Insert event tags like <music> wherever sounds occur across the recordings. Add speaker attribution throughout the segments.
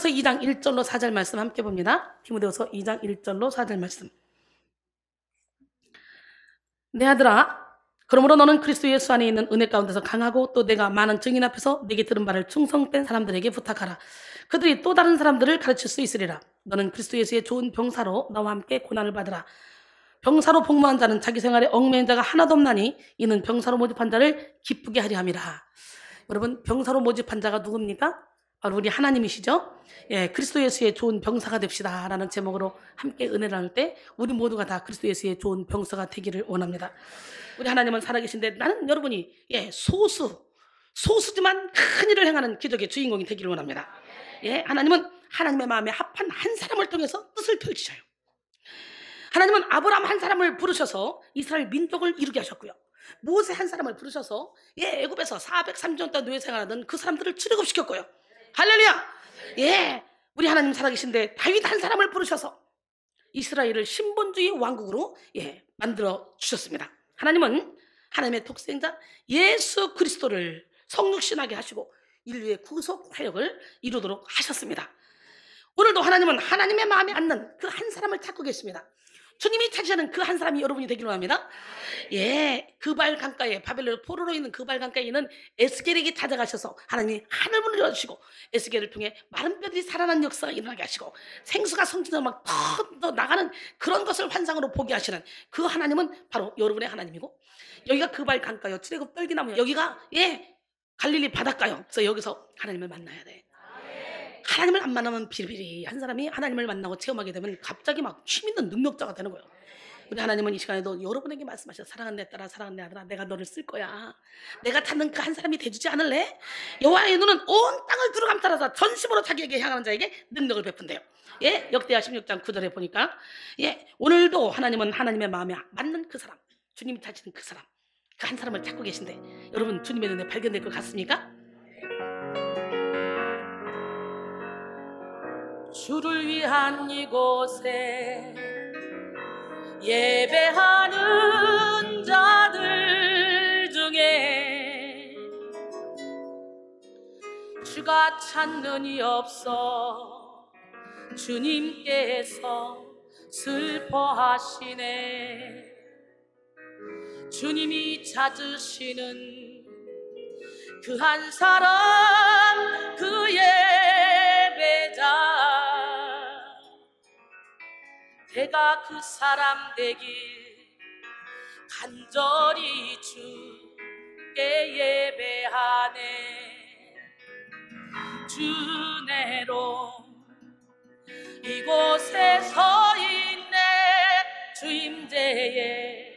Speaker 1: 디모데후서 2장 1절로 4절 말씀 함께 봅니다. 디모데후서 2장 1절로 4절 말씀. 내 아들아 그러므로 너는 그리스도 예수 안에 있는 은혜 가운데서 강하고 또 내가 많은 증인 앞에서 내게 들은 말을 충성된 사람들에게 부탁하라. 그들이 또 다른 사람들을 가르칠 수 있으리라. 너는 그리스도 예수의 좋은 병사로 나와 함께 고난을 받으라. 병사로 복무한 자는 자기 생활에 얽매인 자가 하나도 없나니 이는 병사로 모집한 자를 기쁘게 하리 함이라. 여러분 병사로 모집한 자가 누굽니까? 바로 우리 하나님이시죠? 예, 그리스도 예수의 좋은 병사가 됩시다. 라는 제목으로 함께 은혜 나눌 때 우리 모두가 다 그리스도 예수의 좋은 병사가 되기를 원합니다. 우리 하나님은 살아계신데 나는 여러분이 예, 소수, 소수지만 큰 일을 행하는 기적의 주인공이 되기를 원합니다. 예, 하나님은 하나님의 마음에 합한 한 사람을 통해서 뜻을 펼치셔요. 하나님은 아브라함 한 사람을 부르셔서 이스라엘 민족을 이루게 하셨고요. 모세 한 사람을 부르셔서 예, 애굽에서 4 3 0년 동안 노예 생활하던 그 사람들을 출애굽시켰고요. 할렐루야! 예! 우리 하나님 살아계신데 다윗 한 사람을 부르셔서 이스라엘을 신본주의 왕국으로 예, 만들어 주셨습니다. 하나님은 하나님의 독생자 예수 그리스도를 성육신하게 하시고 인류의 구속 활력을 이루도록 하셨습니다. 오늘도 하나님은 하나님의 마음에 맞는 그 한 사람을 찾고 계십니다. 주님이 찾으시는 그 한 사람이 여러분이 되기를 합니다. 예, 그 발 강가에 바벨론 포로로 있는 그 발 강가에 있는 에스겔에게 찾아가셔서 하나님 하늘 문을 열어주시고 에스겔을 통해 마른 뼈들이 살아난 역사가 일어나게 하시고 생수가 성진으로 막퍼 나가는 그런 것을 환상으로 보게 하시는 그 하나님은 바로 여러분의 하나님이고 여기가 그 발 강가요. 출애굽 떨기나무 여기가 예 갈릴리 바닷가요. 그래서 여기서 하나님을 만나야 돼. 하나님을 안 만나면 비리비리 한 사람이 하나님을 만나고 체험하게 되면 갑자기 막취미는 능력자가 되는 거예요. 우리 하나님은 이 시간에도 여러분에게 말씀하셔 사랑하는 내 딸아 사랑하는 내 아들아 내가 너를 쓸 거야 내가 찾는 그 한 사람이 돼주지 않을래? 여호와의 눈은 온 땅을 두루감따라서 전심으로 자기에게 향하는 자에게 능력을 베푼대요 예, 역대하 16장 9절에 보니까 예, 오늘도 하나님은 하나님의 마음에 맞는 그 사람 주님이 찾으는 그 사람 그 한 사람을 찾고 계신데 여러분 주님의 눈에 발견될 것 같습니까?
Speaker 2: 주를 위한
Speaker 1: 이곳에
Speaker 2: 예배하는 자들 중에 주가 찾는 이 없어 주님께서 슬퍼하시네 주님이 찾으시는 그 한 사람 그의 내가 그 사람 되길 간절히 주께 예배하네 주내로 이곳에 서 있네 주임제에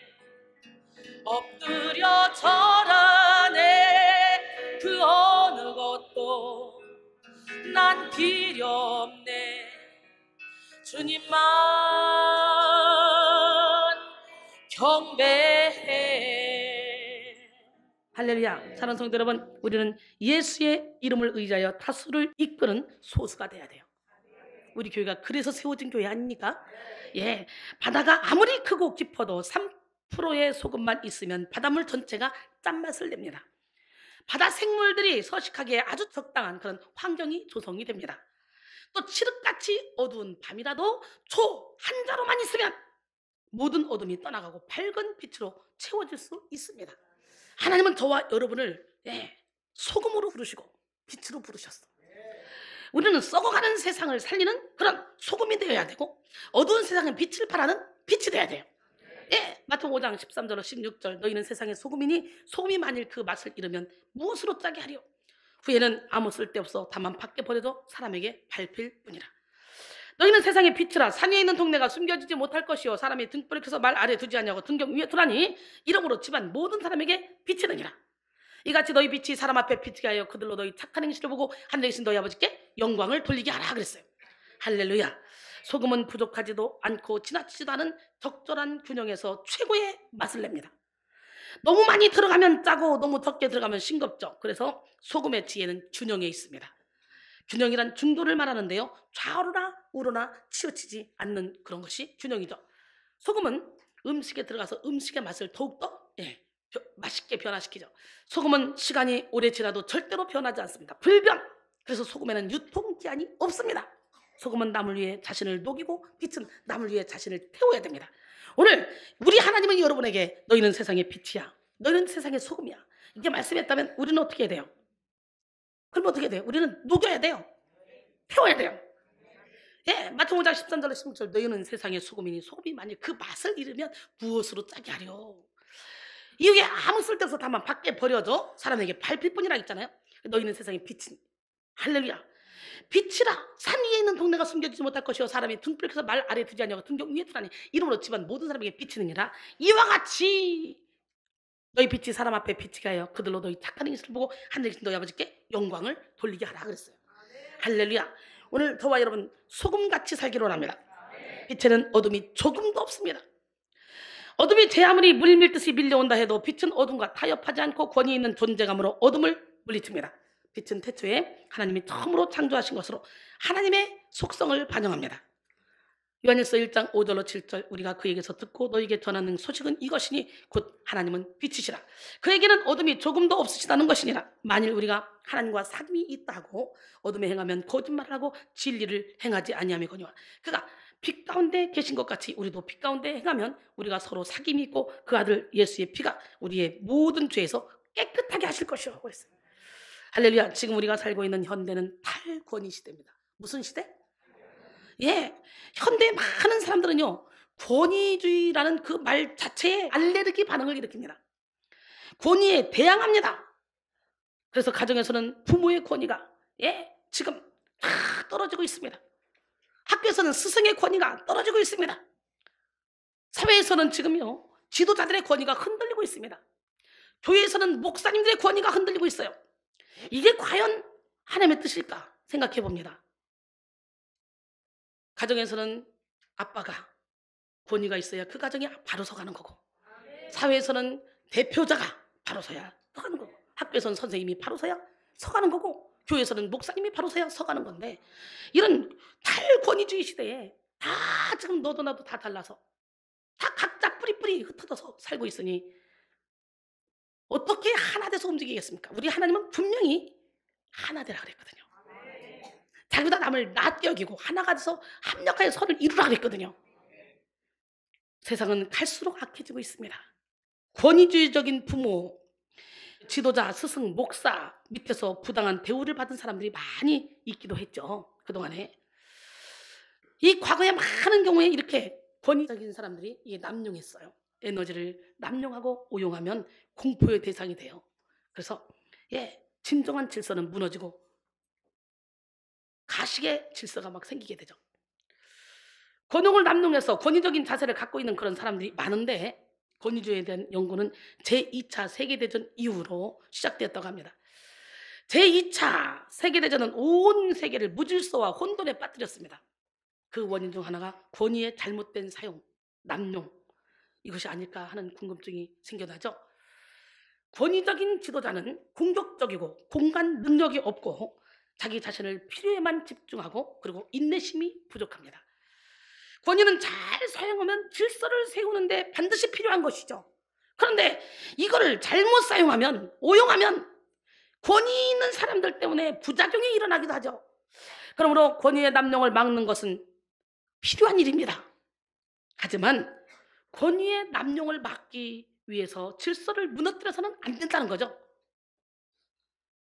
Speaker 2: 엎드려 절하네 그 어느 것도 난 필요 없네 주님만
Speaker 1: 경배해 할렐루야 사랑 성도 여러분 우리는 예수의 이름을 의지하여 다수를 이끄는 소수가 돼야 돼요 우리 교회가 그래서 세워진 교회 아닙니까? 예, 바다가 아무리 크고 깊어도 3%의 소금만 있으면 바닷물 전체가 짠맛을 냅니다. 바다 생물들이 서식하기에 아주 적당한 그런 환경이 조성이 됩니다. 또 칠흑같이 어두운 밤이라도 초한자로만 있으면 모든 어둠이 떠나가고 밝은 빛으로 채워질 수 있습니다. 하나님은 저와 여러분을 예, 소금으로 부르시고 빛으로 부르셨어. 우리는 썩어가는 세상을 살리는 그런 소금이 되어야 되고 어두운 세상에 빛을 발라는 빛이 되어야 돼요. 예, 마태복음 5장 13절로 16절 너희는 세상의 소금이니 소금이 만일 그 맛을 잃으면 무엇으로 짜게 하리요? 후에는 아무 쓸데없어 다만 밖에 버려도 사람에게 밟힐 뿐이라. 너희는 세상의 빛이라 산 위에 있는 동네가 숨겨지지 못할 것이요 사람이 등불을 켜서 말 아래 두지 않냐고 등경 위에 두라니 이러므로 집안 모든 사람에게 빛이 되니라. 이같이 너희 빛이 사람 앞에 비치게 하여 그들로 너희 착한 행실을 보고 한늘신 너희 아버지께 영광을 돌리게 하라 그랬어요. 할렐루야. 소금은 부족하지도 않고 지나치지도 않은 적절한 균형에서 최고의 맛을 냅니다. 너무 많이 들어가면 짜고 너무 적게 들어가면 싱겁죠. 그래서 소금의 지혜는 균형에 있습니다. 균형이란 중도를 말하는데요. 좌우로나 우로나 치우치지 않는 그런 것이 균형이죠. 소금은 음식에 들어가서 음식의 맛을 더욱더 예, 맛있게 변화시키죠. 소금은 시간이 오래 지나도 절대로 변하지 않습니다. 불변! 그래서 소금에는 유통기한이 없습니다. 소금은 남을 위해 자신을 녹이고 빛은 남을 위해 자신을 태워야 됩니다. 오늘 우리 하나님은 여러분에게 너희는 세상의 빛이야. 너희는 세상의 소금이야. 이게 말씀했다면 우리는 어떻게 해야 돼요? 그럼 어떻게 해야 돼요? 우리는 녹여야 돼요. 태워야 돼요. 예, 마태복음 장 13절 16절 너희는 세상의 소금이니 소금이 만일 그 맛을 잃으면 무엇으로 짜게 하려. 이게 아무 쓸데없어 다만 밖에 버려져 사람에게 밟힐 뿐이라 했잖아요. 너희는 세상의 빛이니. 할렐루야. 빛이라 산 위에 있는 동네가 숨겨지지 못할 것이요 사람이 등불켜서 말 아래 두지 않니하고 등경 위에 두라니 이름을 얻지면 모든 사람에게 빛이느니라 이와 같이 너희 빛이 사람 앞에 빛이 가요 그들로 너희 착한 행실을 보고 하늘에 계신 너희 아버지께 영광을 돌리게 하라 그랬어요 할렐루야 오늘 저와 여러분 소금같이 살기로 합니다 빛에는 어둠이 조금도 없습니다 어둠이 제 아무리 물밀듯이 밀려온다 해도 빛은 어둠과 타협하지 않고 권위 있는 존재감으로 어둠을 물리칩니다 빛은 태초에 하나님이 처음으로 창조하신 것으로 하나님의 속성을 반영합니다. 요한일서 1장 5절로 7절 우리가 그에게서 듣고 너에게 전하는 소식은 이것이니 곧 하나님은 빛이시라. 그에게는 어둠이 조금도 없으시다는 것이니라. 만일 우리가 하나님과 사귐이 있다 고 어둠에 행하면 거짓말하고 진리를 행하지 아니함이거니와 그가 빛 가운데 계신 것 같이 우리도 빛 가운데 행하면 우리가 서로 사귐이 있고 그 아들 예수의 피가 우리의 모든 죄에서 깨끗하게 하실 것이라고 했어요. 할렐루야. 지금 우리가 살고 있는 현대는 탈권위 시대입니다. 무슨 시대? 예. 현대 많은 사람들은요. 권위주의라는 그 말 자체에 알레르기 반응을 일으킵니다. 권위에 대항합니다. 그래서 가정에서는 부모의 권위가 예, 지금 다 떨어지고 있습니다. 학교에서는 스승의 권위가 떨어지고 있습니다. 사회에서는 지금요 지도자들의 권위가 흔들리고 있습니다. 교회에서는 목사님들의 권위가 흔들리고 있어요. 이게 과연 하나님의 뜻일까 생각해 봅니다. 가정에서는 아빠가 권위가 있어야 그 가정이 바로 서가는 거고 사회에서는 대표자가 바로 서야 서가는 거고 학교에서는 선생님이 바로 서야 서가는 거고 교회에서는 목사님이 바로 서야 서가는 건데 이런 탈권위주의 시대에 다 지금 너도 나도 다 달라서 다 각자 뿌리뿌리 흩어져서 살고 있으니 어떻게 하나 돼서 움직이겠습니까? 우리 하나님은 분명히 하나 되라 그랬거든요. 자기보다 남을 낮게 여기고 하나가 돼서 합력하여 선을 이루라 그랬거든요. 세상은 갈수록 악해지고 있습니다. 권위주의적인 부모, 지도자, 스승, 목사 밑에서 부당한 대우를 받은 사람들이 많이 있기도 했죠. 그동안에. 이 과거에 많은 경우에 이렇게 권위적인 사람들이 남용했어요. 에너지를 남용하고 오용하면 공포의 대상이 돼요. 그래서 예, 진정한 질서는 무너지고 가식의 질서가 막 생기게 되죠. 권용을 남용해서 권위적인 자세를 갖고 있는 그런 사람들이 많은데 권위주의에 대한 연구는 제2차 세계대전 이후로 시작되었다고 합니다. 제2차 세계대전은 온 세계를 무질서와 혼돈에 빠뜨렸습니다. 그 원인 중 하나가 권위의 잘못된 사용, 남용, 이것이 아닐까 하는 궁금증이 생겨나죠. 권위적인 지도자는 공격적이고 공간 능력이 없고 자기 자신을 필요에만 집중하고 그리고 인내심이 부족합니다. 권위는 잘 사용하면 질서를 세우는데 반드시 필요한 것이죠. 그런데 이거를 잘못 사용하면 오용하면 권위 있는 사람들 때문에 부작용이 일어나기도 하죠. 그러므로 권위의 남용을 막는 것은 필요한 일입니다. 하지만 권위의 남용을 막기 위해서 질서를 무너뜨려서는 안 된다는 거죠.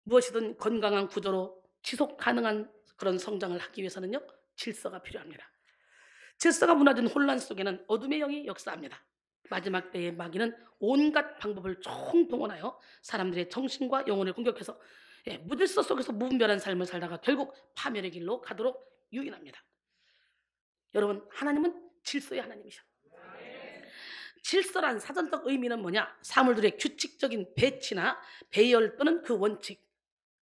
Speaker 1: 무엇이든 건강한 구조로 지속 가능한 그런 성장을 하기 위해서는요. 질서가 필요합니다. 질서가 무너진 혼란 속에는 어둠의 영이 역사합니다. 마지막 때의 마귀는 온갖 방법을 총동원하여 사람들의 정신과 영혼을 공격해서 예, 무질서 속에서 무분별한 삶을 살다가 결국 파멸의 길로 가도록 유인합니다. 여러분 하나님은 질서의 하나님이셔. 질서란 사전적 의미는 뭐냐? 사물들의 규칙적인 배치나 배열 또는 그 원칙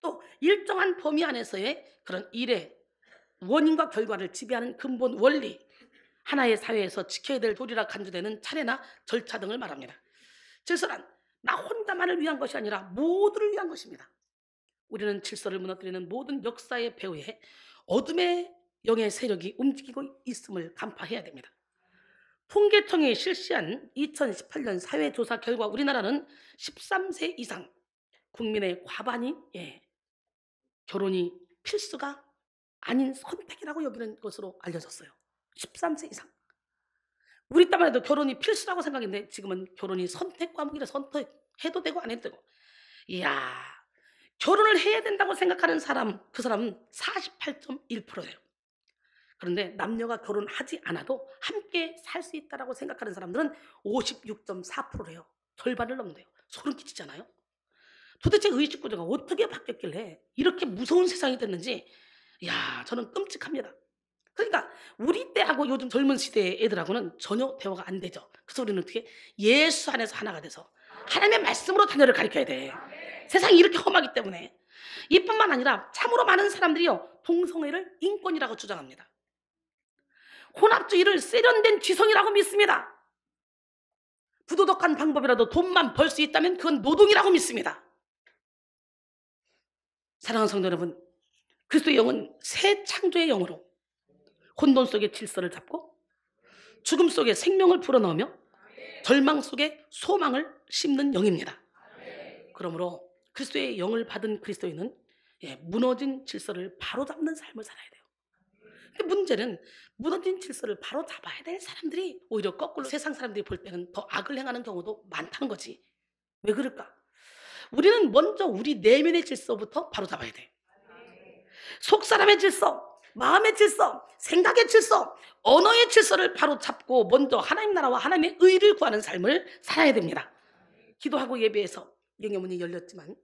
Speaker 1: 또 일정한 범위 안에서의 그런 일의 원인과 결과를 지배하는 근본 원리 하나의 사회에서 지켜야 될 도리라 간주되는 차례나 절차 등을 말합니다. 질서란 나 혼자만을 위한 것이 아니라 모두를 위한 것입니다. 우리는 질서를 무너뜨리는 모든 역사의 배후에 어둠의 영의 세력이 움직이고 있음을 간파해야 됩니다. 통계청이 실시한 2018년 사회조사 결과 우리나라는 13세 이상 국민의 과반이 예, 결혼이 필수가 아닌 선택이라고 여기는 것으로 알려졌어요. 13세 이상. 우리 때만 해도 결혼이 필수라고 생각했는데 지금은 결혼이 선택 과목이라 선택해도 되고 안 해도 되고. 이야 결혼을 해야 된다고 생각하는 사람 그 사람은 48.1%예요. 그런데 남녀가 결혼하지 않아도 함께 살 수 있다라고 생각하는 사람들은 56.4%래요. 절반을 넘는데요 소름 끼치잖아요. 도대체 의식구조가 그 어떻게 바뀌었길래 이렇게 무서운 세상이 됐는지 야 저는 끔찍합니다. 그러니까 우리 때하고 요즘 젊은 시대의 애들하고는 전혀 대화가 안 되죠. 그래서 우리는 어떻게 예수 안에서 하나가 돼서 하나님의 말씀으로 자녀를 가르쳐야 돼. 세상이 이렇게 험하기 때문에 이뿐만 아니라 참으로 많은 사람들이요 동성애를 인권이라고 주장합니다. 혼합주의를 세련된 지성이라고 믿습니다. 부도덕한 방법이라도 돈만 벌 수 있다면 그건 노동이라고 믿습니다. 사랑하는 성도 여러분, 그리스도의 영은 새 창조의 영으로 혼돈 속에 질서를 잡고 죽음 속에 생명을 불어넣으며 절망 속에 소망을 심는 영입니다. 그러므로 그리스도의 영을 받은 그리스도인은 예, 무너진 질서를 바로잡는 삶을 살아야 돼요. 문제는 무너진 질서를 바로 잡아야 될 사람들이 오히려 거꾸로 세상 사람들이 볼 때는 더 악을 행하는 경우도 많다는 거지. 왜 그럴까? 우리는 먼저 우리 내면의 질서부터 바로 잡아야 돼. 속 사람의 질서, 마음의 질서, 생각의 질서, 언어의 질서를 바로 잡고 먼저 하나님 나라와 하나님의 의를 구하는 삶을 살아야 됩니다. 기도하고 예배해서 영예문이 열렸지만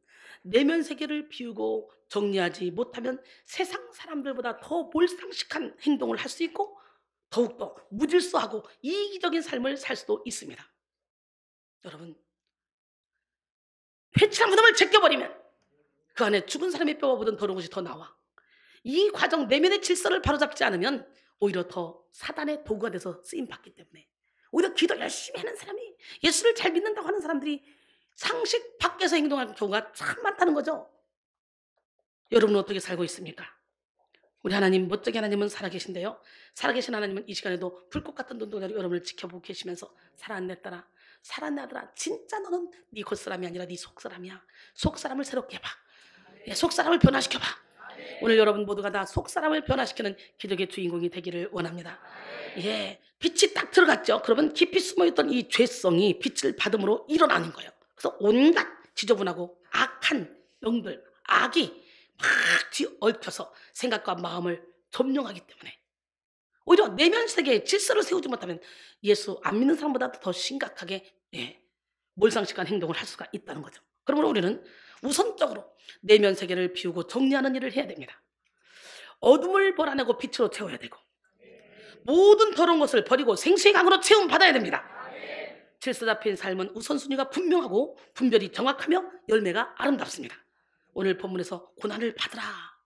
Speaker 1: 내면 세계를 비우고 정리하지 못하면 세상 사람들보다 더 몰상식한 행동을 할 수 있고 더욱더 무질서하고 이기적인 삶을 살 수도 있습니다. 여러분 회칠한 무덤을 제껴버리면 그 안에 죽은 사람의 뼈와 보던 더러운 것이 더 나와 이 과정 내면의 질서를 바로잡지 않으면 오히려 더 사단의 도구가 돼서 쓰임받기 때문에 오히려 기도 열심히 하는 사람이 예수를 잘 믿는다고 하는 사람들이 상식 밖에서 행동하는 경우가 참 많다는 거죠. 여러분은 어떻게 살고 있습니까? 우리 하나님, 멋지게 하나님은 살아계신데요. 살아계신 하나님은 이 시간에도 불꽃 같은 눈동자로 여러분을 지켜보고 계시면서 살아안내 따라 살아내 더라 진짜 너는 네 겉사람이 아니라 네 속사람이야. 속사람을 새롭게 해봐. 네, 속사람을 변화시켜봐. 오늘 여러분 모두가 다 속사람을 변화시키는 기적의 주인공이 되기를 원합니다. 예, 빛이 딱 들어갔죠. 그러면 깊이 숨어있던 이 죄성이 빛을 받음으로 일어나는 거예요. 그래서 온갖 지저분하고 악한 영들, 악이 막 뒤얽혀서 생각과 마음을 점령하기 때문에 오히려 내면 세계에 질서를 세우지 못하면 예수 안 믿는 사람보다 더 심각하게 예, 몰상식한 행동을 할 수가 있다는 거죠. 그러므로 우리는 우선적으로 내면 세계를 비우고 정리하는 일을 해야 됩니다. 어둠을 벌어내고 빛으로 채워야 되고 모든 더러운 것을 버리고 생수의 강으로 채움 받아야 됩니다. 질서잡힌 삶은 우선순위가 분명하고 분별이 정확하며 열매가 아름답습니다. 오늘 본문에서 고난을 받으라.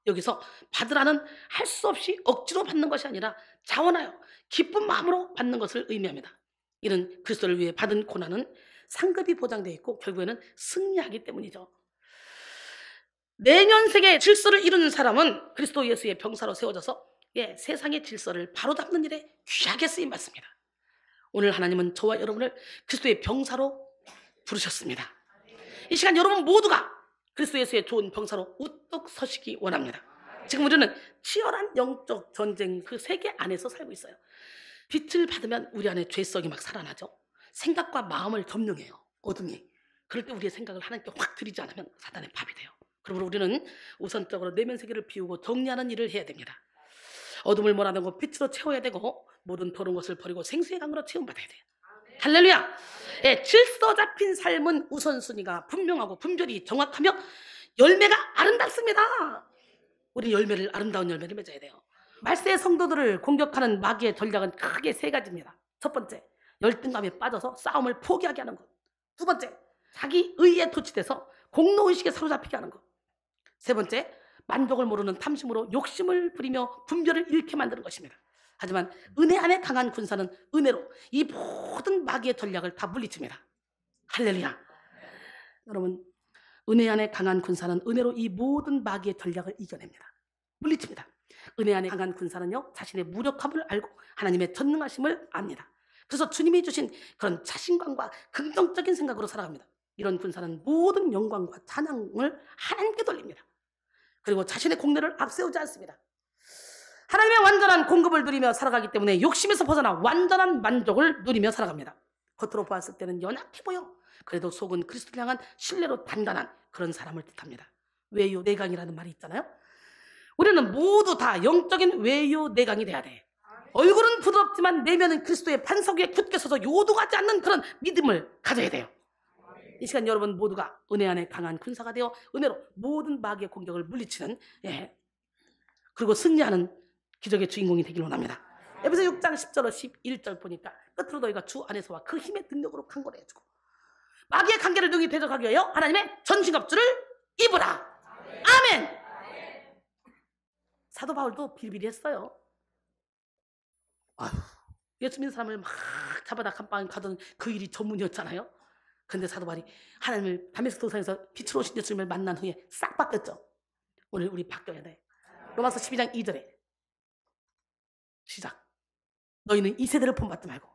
Speaker 1: 여기서 받으라는 할 수 없이 억지로 받는 것이 아니라 자원하여 기쁜 마음으로 받는 것을 의미합니다. 이는 그리스도를 위해 받은 고난은 상급이 보장되어 있고 결국에는 승리하기 때문이죠. 내년 세계 질서를 이루는 사람은 그리스도 예수의 병사로 세워져서 예, 세상의 질서를 바로잡는 일에 귀하게 쓰임 받습니다. 오늘 하나님은 저와 여러분을 그리스도의 병사로 부르셨습니다. 이 시간 여러분 모두가 그리스도 예수의 좋은 병사로 우뚝 서시기 원합니다. 지금 우리는 치열한 영적 전쟁 그 세계 안에서 살고 있어요. 빛을 받으면 우리 안에 죄성이 막 살아나죠. 생각과 마음을 점령해요. 어둠이. 그럴 때 우리의 생각을 하나님께 확드리지 않으면 사단의 밥이 돼요. 그러므로 우리는 우선적으로 내면 세계를 비우고 정리하는 일을 해야 됩니다. 어둠을 몰아내고 빛으로 채워야 되고 모든 더러운 것을 버리고 생수의 강으로 채움받아야 돼요. 할렐루야! 예, 질서 잡힌 삶은 우선순위가 분명하고 분별이 정확하며 열매가 아름답습니다. 우리 열매를 아름다운 열매를 맺어야 돼요. 말세의 성도들을 공격하는 마귀의 전략은 크게 세 가지입니다. 첫 번째, 열등감에 빠져서 싸움을 포기하게 하는 것. 두 번째, 자기 의에 도치돼서 공로의식에 사로잡히게 하는 것. 세 번째, 만족을 모르는 탐심으로 욕심을 부리며 분별을 잃게 만드는 것입니다. 하지만 은혜 안에 강한 군사는 은혜로 이 모든 마귀의 전략을 다 물리칩니다. 할렐루야. 여러분 은혜 안에 강한 군사는 은혜로 이 모든 마귀의 전략을 이겨냅니다. 물리칩니다. 은혜 안에 강한 군사는요 자신의 무력함을 알고 하나님의 전능하심을 압니다. 그래서 주님이 주신 그런 자신감과 긍정적인 생각으로 살아갑니다. 이런 군사는 모든 영광과 찬양을 하나님께 돌립니다. 그리고 자신의 공로를 앞세우지 않습니다. 하나님의 완전한 공급을 누리며 살아가기 때문에 욕심에서 벗어나 완전한 만족을 누리며 살아갑니다. 겉으로 보았을 때는 연약해 보여. 그래도 속은 그리스도를 향한 신뢰로 단단한 그런 사람을 뜻합니다. 외요 내강이라는 말이 있잖아요. 우리는 모두 다 영적인 외요 내강이 돼야 돼. 얼굴은 부드럽지만 내면은 그리스도의 판석 위에 굳게 서서 요도하지 않는 그런 믿음을 가져야 돼요. 이 시간 여러분 모두가 은혜 안에 강한 군사가 되어 은혜로 모든 마귀의 공격을 물리치는 예. 그리고 승리하는 기적의 주인공이 되길 원합니다. 에베소 6장 10절로 11절 보니까 끝으로 너희가 주 안에서와 그 힘의 능력으로 강건해 주고 마귀의 관계를 능히 대적하기 위하여 하나님의 전신갑주를 입으라. 아멘. 사도 바울도 빌빌했어요. 아휴, 예수 믿는 사람을 막 잡아다 감방 에 가던 그 일이 전문이었잖아요. 근데 사도 바울이 하나님을 담에스 도상에서 빛으로 오신 예수님을 만난 후에 싹 바뀌었죠. 오늘 우리 바뀌어야 돼. 로마서 12장 2절에 시작. 너희는 이 세대를 본받지 말고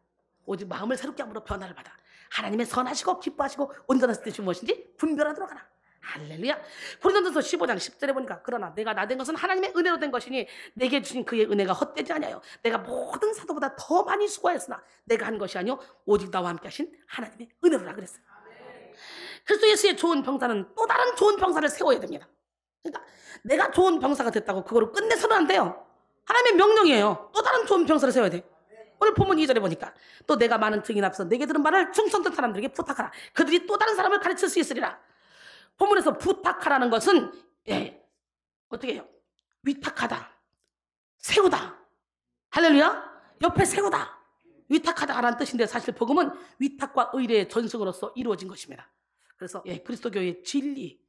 Speaker 1: 오직 마음을 새롭게 함으로 변화를 받아 하나님의 선하시고 기뻐하시고 온전한 뜻이 무엇인지 분별하도록 하라. 할렐루야. 고린도전서 15장 10절에 보니까 그러나 내가 나 된 것은 하나님의 은혜로 된 것이니 내게 주신 그의 은혜가 헛되지 아니하여 내가 모든 사도보다 더 많이 수고하였으나 내가 한 것이 아니요 오직 나와 함께 하신 하나님의 은혜로라 그랬어요. 그리스도 예수의 좋은 병사는 또 다른 좋은 병사를 세워야 됩니다. 그러니까 내가 좋은 병사가 됐다고 그거를 끝내서는 안 돼요. 하나님의 명령이에요. 또 다른 좋은 병사를 세워야 돼. 오늘 본문 2절에 보니까 또 내가 많은 증인 앞서 내게 들은 말을 충성된 사람들에게 부탁하라. 그들이 또 다른 사람을 가르칠 수 있으리라. 본문에서 부탁하라는 것은 예, 어떻게 해요? 위탁하다. 세우다. 할렐루야. 옆에 세우다. 위탁하다라는 뜻인데 사실 복음은 위탁과 의뢰의 전승으로서 이루어진 것입니다. 그래서 예, 그리스도교의 진리,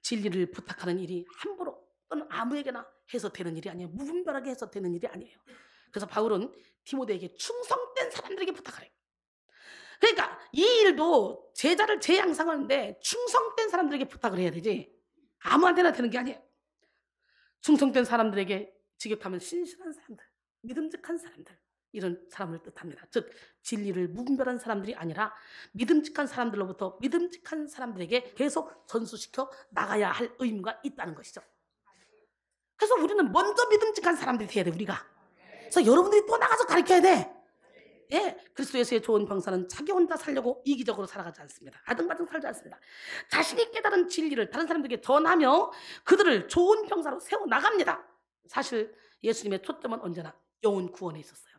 Speaker 1: 진리를 부탁하는 일이 함부로 또는 아무에게나 해서 되는 일이 아니에요. 무분별하게 해서 되는 일이 아니에요. 그래서 바울은 디모데에게 충성된 사람들에게 부탁을 해요. 그러니까 이 일도 제자를 재양상하는데 충성된 사람들에게 부탁을 해야 되지 아무한테나 되는 게 아니에요. 충성된 사람들에게 직역하면 신실한 사람들, 믿음직한 사람들 이런 사람을 뜻합니다. 즉 진리를 무분별한 사람들이 아니라 믿음직한 사람들로부터 믿음직한 사람들에게 계속 전수시켜 나가야 할 의무가 있다는 것이죠. 그래서 우리는 먼저 믿음직한 사람들이 돼야 돼 우리가. 그래서 여러분들이 또 나가서 가르쳐야 돼. 예, 그리스도 에서의 좋은 병사는 자기 혼자 살려고 이기적으로 살아가지 않습니다. 아등바등 살지 않습니다. 자신이 깨달은 진리를 다른 사람들에게 전하며 그들을 좋은 병사로 세워 나갑니다. 사실 예수님의 초점은 언제나 영혼 구원에 있었어요.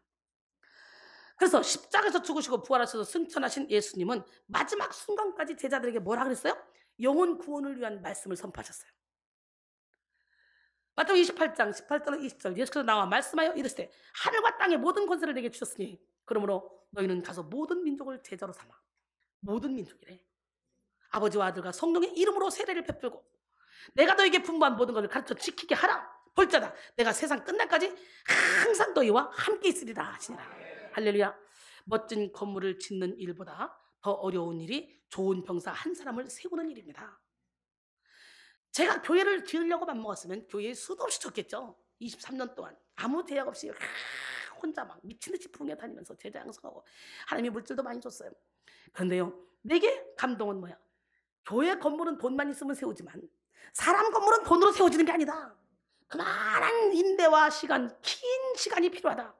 Speaker 1: 그래서 십자가에서 죽으시고 부활하셔서 승천하신 예수님은 마지막 순간까지 제자들에게 뭐라 그랬어요? 영혼 구원을 위한 말씀을 선포하셨어요. 마태복 28장 18절 20절 예수께서 나와 말씀하여 이르시되 하늘과 땅의 모든 권세를 내게 주셨으니 그러므로 너희는 가서 모든 민족을 제자로 삼아 모든 민족이래 아버지와 아들과 성령의 이름으로 세례를 베풀고 내가 너에게 분부한 모든 것을 가르쳐 지키게 하라 볼자다 내가 세상 끝날까지 항상 너희와 함께 있으리라 하시니라 할렐루야 멋진 건물을 짓는 일보다 더 어려운 일이 좋은 병사 한 사람을 세우는 일입니다 제가 교회를 지으려고 밥먹었으면 교회에 수도 없이 좋겠죠 23년 동안 아무 대학 없이 혼자 막 미친듯이 풍에 다니면서 제자 양성하고 하나님이 물질도 많이 줬어요. 그런데요. 내게 감동은 뭐야? 교회 건물은 돈만 있으면 세우지만 사람 건물은 돈으로 세워지는 게 아니다. 그만한 인대와 시간, 긴 시간이 필요하다.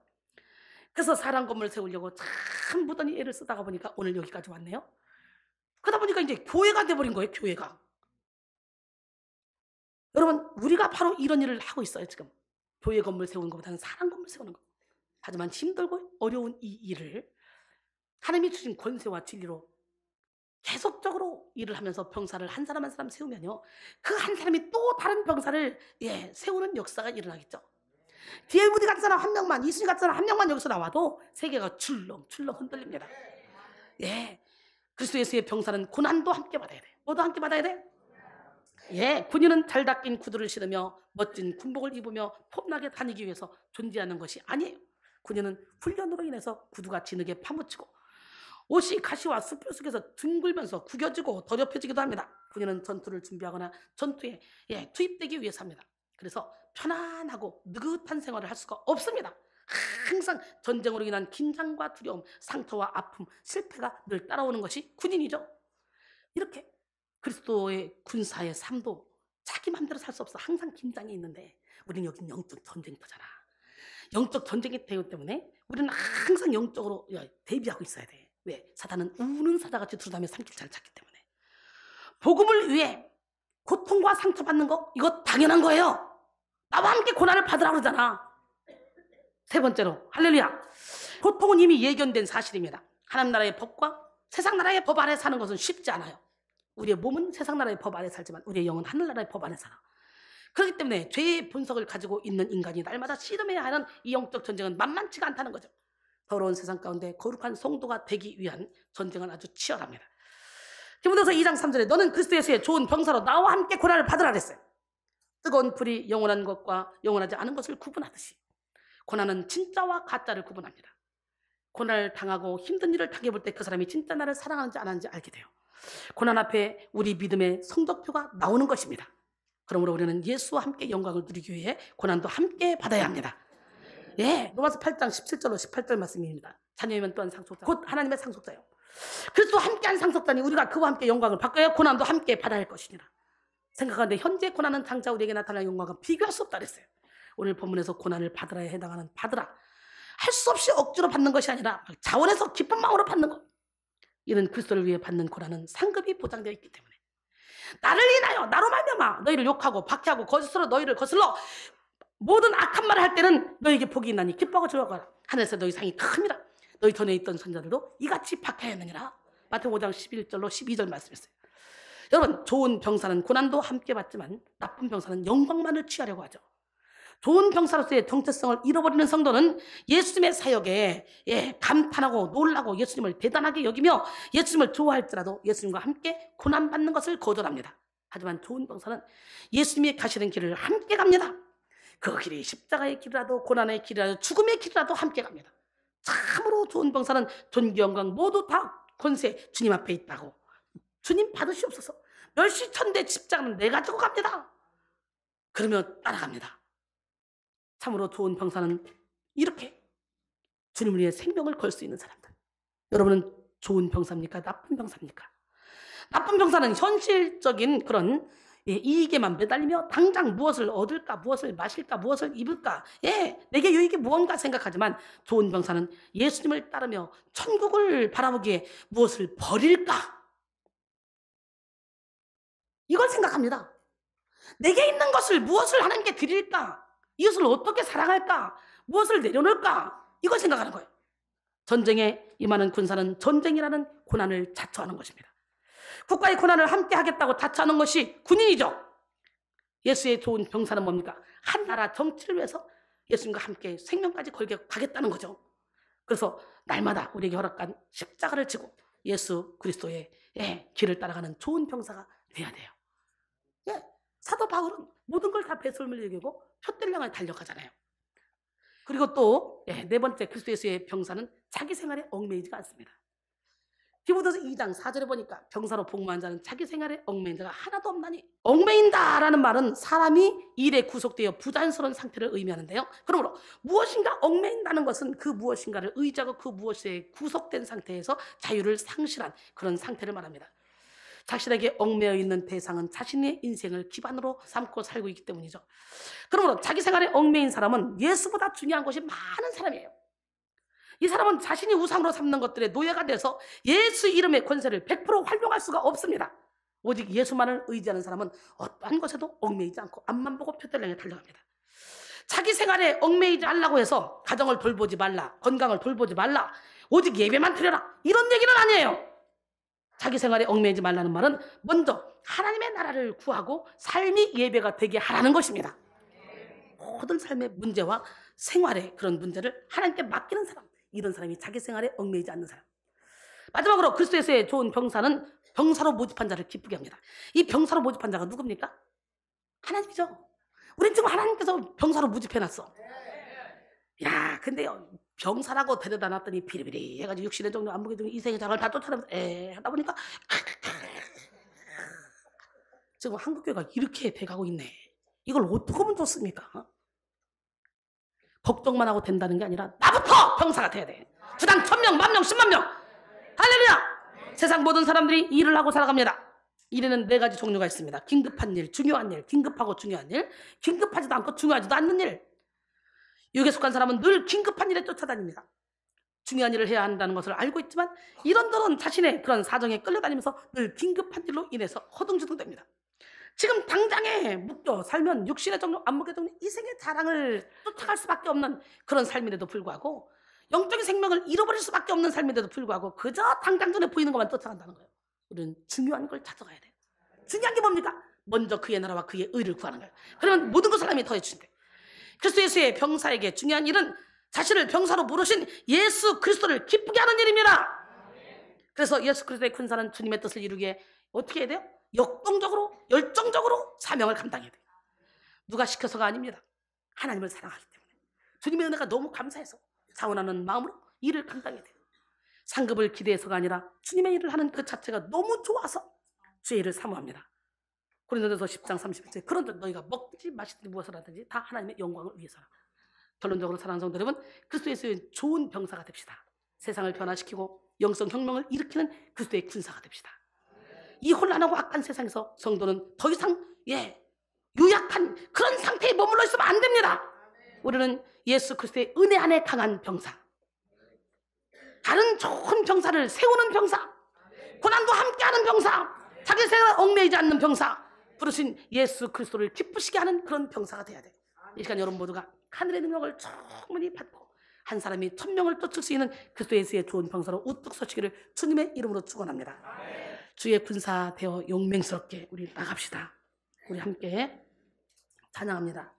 Speaker 1: 그래서 사람 건물 세우려고 참 무던히 애를 쓰다가 보니까 오늘 여기까지 왔네요. 그러다 보니까 이제 교회가 돼버린 거예요, 교회가. 여러분 우리가 바로 이런 일을 하고 있어요 지금 교회 건물 세우는 것보다는 사람 건물 세우는 것 하지만 힘들고 어려운 이 일을 하나님이 주신 권세와 진리로 계속적으로 일을 하면서 병사를 한 사람 한 사람 세우면요 그 한 사람이 또 다른 병사를 예 세우는 역사가 일어나겠죠 디에무디 같은 사람 한 명만 이순이 같은 사람 한 명만 여기서 나와도 세계가 출렁출렁 흔들립니다 예 그리스도 예수의 병사는 고난도 함께 받아야 돼 뭐도 함께 받아야 돼 예, 군인은 잘 닦인 구두를 신으며 멋진 군복을 입으며 폼나게 다니기 위해서 존재하는 것이 아니에요. 군인은 훈련으로 인해서 구두가 진흙에 파묻히고 옷이 가시와 수표 속에서 둥글면서 구겨지고 더럽혀지기도 합니다. 군인은 전투를 준비하거나 전투에 예, 투입되기 위해서합니다 그래서 편안하고 느긋한 생활을 할 수가 없습니다. 항상 전쟁으로 인한 긴장과 두려움, 상처와 아픔, 실패가 늘 따라오는 것이 군인이죠. 이렇게 그리스도의 군사의 삶도 자기 마음대로 살 수 없어. 항상 긴장이 있는데 우리는 여기 영적 전쟁터잖아. 영적 전쟁이 되기 때문에 우리는 항상 영적으로 대비하고 있어야 돼. 왜? 사단은 우는 사자같이 두루다며 삼킬 자를 찾기 때문에. 복음을 위해 고통과 상처받는 거 이거 당연한 거예요. 나와 함께 고난을 받으라 그러잖아. 세 번째로 할렐루야. 고통은 이미 예견된 사실입니다. 하나님 나라의 법과 세상 나라의 법 아래 사는 것은 쉽지 않아요. 우리의 몸은 세상 나라의 법 아래 살지만 우리의 영은 하늘나라의 법 안에 살아. 그렇기 때문에 죄의 분석을 가지고 있는 인간이 날마다 씨름해야 하는 이 영적 전쟁은 만만치가 않다는 거죠. 더러운 세상 가운데 거룩한 성도가 되기 위한 전쟁은 아주 치열합니다. 디모데서 2장 3절에 너는 그리스도의 좋은 병사로 나와 함께 고난을 받으라 그랬어요. 뜨거운 불이 영원한 것과 영원하지 않은 것을 구분하듯이 고난은 진짜와 가짜를 구분합니다. 고난을 당하고 힘든 일을 당해볼 때 그 사람이 진짜 나를 사랑하는지 안 하는지 알게 돼요. 고난 앞에 우리 믿음의 성적표가 나오는 것입니다. 그러므로 우리는 예수와 함께 영광을 누리기 위해 고난도 함께 받아야 합니다. 예, 로마서 8장 17절로 18절 말씀입니다. 자녀이면 또한 상속자. 곧 하나님의 상속자요. 그리스도 함께한 상속자니 우리가 그와 함께 영광을 받고야 고난도 함께 받아야 할 것이니라. 생각하는데 현재 고난은 당자 우리에게 나타날 영광과 비교할 수 없다 그랬어요. 오늘 본문에서 고난을 받으라에 해당하는 받으라. 할 수 없이 억지로 받는 것이 아니라 자원에서 기쁜 마음으로 받는 것. 이는 그리스도를 위해 받는 고라는 상급이 보장되어 있기 때문에 나를 인하여 나로 말며마 너희를 욕하고 박해하고 거짓으로 너희를 거슬러 모든 악한 말을 할 때는 너에게 희 복이 있나니 기뻐하고 즐거워라 하늘에서 너희 상이 큽니다 너희 전에 있던 선자들도 이같이 박해하느니라 마태오 5장 11절로 12절 말씀했어요 여러분 좋은 병사는 고난도 함께 받지만 나쁜 병사는 영광만을 취하려고 하죠 좋은 병사로서의 정체성을 잃어버리는 성도는 예수님의 사역에 예, 감탄하고 놀라고 예수님을 대단하게 여기며 예수님을 좋아할지라도 예수님과 함께 고난받는 것을 거절합니다. 하지만 좋은 병사는 예수님이 가시는 길을 함께 갑니다. 그 길이 십자가의 길이라도 고난의 길이라도 죽음의 길이라도 함께 갑니다. 참으로 좋은 병사는 존귀 영광 모두 다 권세 주님 앞에 있다고 주님 받으시옵소서 멸시천대 십자가는 내가 지고 갑니다. 그러면 따라갑니다. 참으로 좋은 병사는 이렇게 주님을 위해 생명을 걸 수 있는 사람들. 여러분은 좋은 병사입니까? 나쁜 병사입니까? 나쁜 병사는 현실적인 그런 예, 이익에만 매달리며 당장 무엇을 얻을까, 무엇을 마실까, 무엇을 입을까, 예, 내게 유익이 무언가 생각하지만 좋은 병사는 예수님을 따르며 천국을 바라보기에 무엇을 버릴까? 이걸 생각합니다. 내게 있는 것을 무엇을 하는 게 드릴까? 이것을 어떻게 사랑할까? 무엇을 내려놓을까? 이걸 생각하는 거예요. 전쟁에 임하는 군사는 전쟁이라는 고난을 자처하는 것입니다. 국가의 고난을 함께 하겠다고 자처하는 것이 군인이죠. 예수의 좋은 병사는 뭡니까? 한 나라 정치를 위해서 예수님과 함께 생명까지 걸게 가겠다는 거죠. 그래서 날마다 우리에게 허락한 십자가를 지고 예수 그리스도의 예, 길을 따라가는 좋은 병사가 돼야 돼요. 예, 사도 바울은 모든 걸 다 배설물 여기고 표뜰령을 달려가잖아요. 그리고 또, 예, 네 번째 그리스도 예수의 병사는 자기 생활에 얽매이지가 않습니다. 디모데서 2장 4절에 보니까 병사로 복무한 자는 자기 생활에 얽매인 자가 하나도 없나니 얽매인다라는 말은 사람이 일에 구속되어 부자연스러운 상태를 의미하는데요. 그러므로 무엇인가 얽매인다는 것은 그 무엇인가를 의자하고그 무엇에 구속된 상태에서 자유를 상실한 그런 상태를 말합니다. 자신에게 얽매여 있는 대상은 자신의 인생을 기반으로 삼고 살고 있기 때문이죠. 그러므로 자기 생활에 얽매인 사람은 예수보다 중요한 것이 많은 사람이에요. 이 사람은 자신이 우상으로 삼는 것들의 노예가 돼서 예수 이름의 권세를 100% 활용할 수가 없습니다. 오직 예수만을 의지하는 사람은 어떠한 것에도 얽매이지 않고 앞만 보고 표대량에 달려갑니다. 자기 생활에 얽매이지 않으려고 해서 가정을 돌보지 말라, 건강을 돌보지 말라, 오직 예배만 드려라 이런 얘기는 아니에요. 자기 생활에 얽매이지 말라는 말은 먼저 하나님의 나라를 구하고 삶이 예배가 되게 하라는 것입니다. 모든 삶의 문제와 생활의 그런 문제를 하나님께 맡기는 사람. 이런 사람이 자기 생활에 얽매이지 않는 사람. 마지막으로 그리스도에서의 좋은 병사는 병사로 모집한 자를 기쁘게 합니다. 이 병사로 모집한 자가 누굽니까? 하나님이죠. 우린 지금 하나님께서 병사로 모집해놨어. 야, 근데요, 병사라고 데려다 놨더니 비리비리 해가지고 육신의 종류, 안목의 종류, 이생의 장을 다 쫓아내면서 에 하다 보니까 <laughs> 지금 한국교회가 이렇게 돼가고 있네. 이걸 어떻게 하면 좋습니까? 걱정만 어? 하고 된다는 게 아니라 나부터 병사가 돼야 돼. 주당 천명, 만명, 십만명. 할렐루야! 세상 모든 사람들이 일을 하고 살아갑니다. 일에는 네 가지 종류가 있습니다. 긴급한 일, 중요한 일, 긴급하고 중요한 일, 긴급하지도 않고 중요하지도 않는 일, 육에 속한 사람은 늘 긴급한 일에 쫓아다닙니다. 중요한 일을 해야 한다는 것을 알고 있지만 이런저런 자신의 그런 사정에 끌려다니면서 늘 긴급한 일로 인해서 허둥지둥 됩니다. 지금 당장에 묶여 살면 육신의 정령, 안목의 정령, 이생의 자랑을 쫓아갈 수밖에 없는 그런 삶인데도 불구하고 영적인 생명을 잃어버릴 수밖에 없는 삶인데도 불구하고 그저 당장 전에 보이는 것만 쫓아간다는 거예요. 우리는 중요한 걸 찾아가야 돼요. 중요한 게 뭡니까? 먼저 그의 나라와 그의 의를 구하는 거예요. 그러면 모든 것 하나님이 더해주신대 그리스도 예수의 병사에게 중요한 일은 자신을 병사로 부르신 예수 그리스도를 기쁘게 하는 일입니다. 그래서 예수 그리스도의 군사는 주님의 뜻을 이루기에 어떻게 해야 돼요? 역동적으로 열정적으로 사명을 감당해야 돼요. 누가 시켜서가 아닙니다. 하나님을 사랑하기 때문에 주님의 은혜가 너무 감사해서 자원하는 마음으로 일을 감당해야 돼요. 상급을 기대해서가 아니라 주님의 일을 하는 그 자체가 너무 좋아서 주의 일 사모합니다. 고린도전서 10장 31절 그런즉 너희가 먹든지 마시든지 무엇을 하든지 다 하나님의 영광을 위해서라. 결론적으로 사랑하는 성도 여러분 그리스도의 수 좋은 병사가 됩시다. 세상을 변화시키고 영성 혁명을 일으키는 그리스도의 군사가 됩시다. 이 혼란하고 악한 세상에서 성도는 더 이상 예 유약한 그런 상태에 머물러 있으면 안 됩니다. 우리는 예수 그리스도의 은혜 안에 강한 병사, 다른 좋은 병사를 세우는 병사, 고난도 함께하는 병사, 자기 생활 얽매이지 않는 병사, 부르신 예수 그리스도를 기쁘시게 하는 그런 병사가 돼야 돼요. 이 시간 여러분 모두가 하늘의 능력을 충분히 받고 한 사람이 천명을 떠칠 수 있는 그리스도 예수의 좋은 병사로 우뚝 서시기를 주님의 이름으로 축원합니다. 주의 군사 되어 용맹스럽게 우리 나갑시다. 우리 함께 찬양합니다.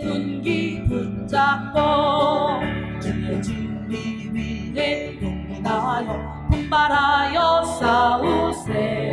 Speaker 2: 분기 붙잡고 주의 진리 위에동이 나여 분발하여 싸우세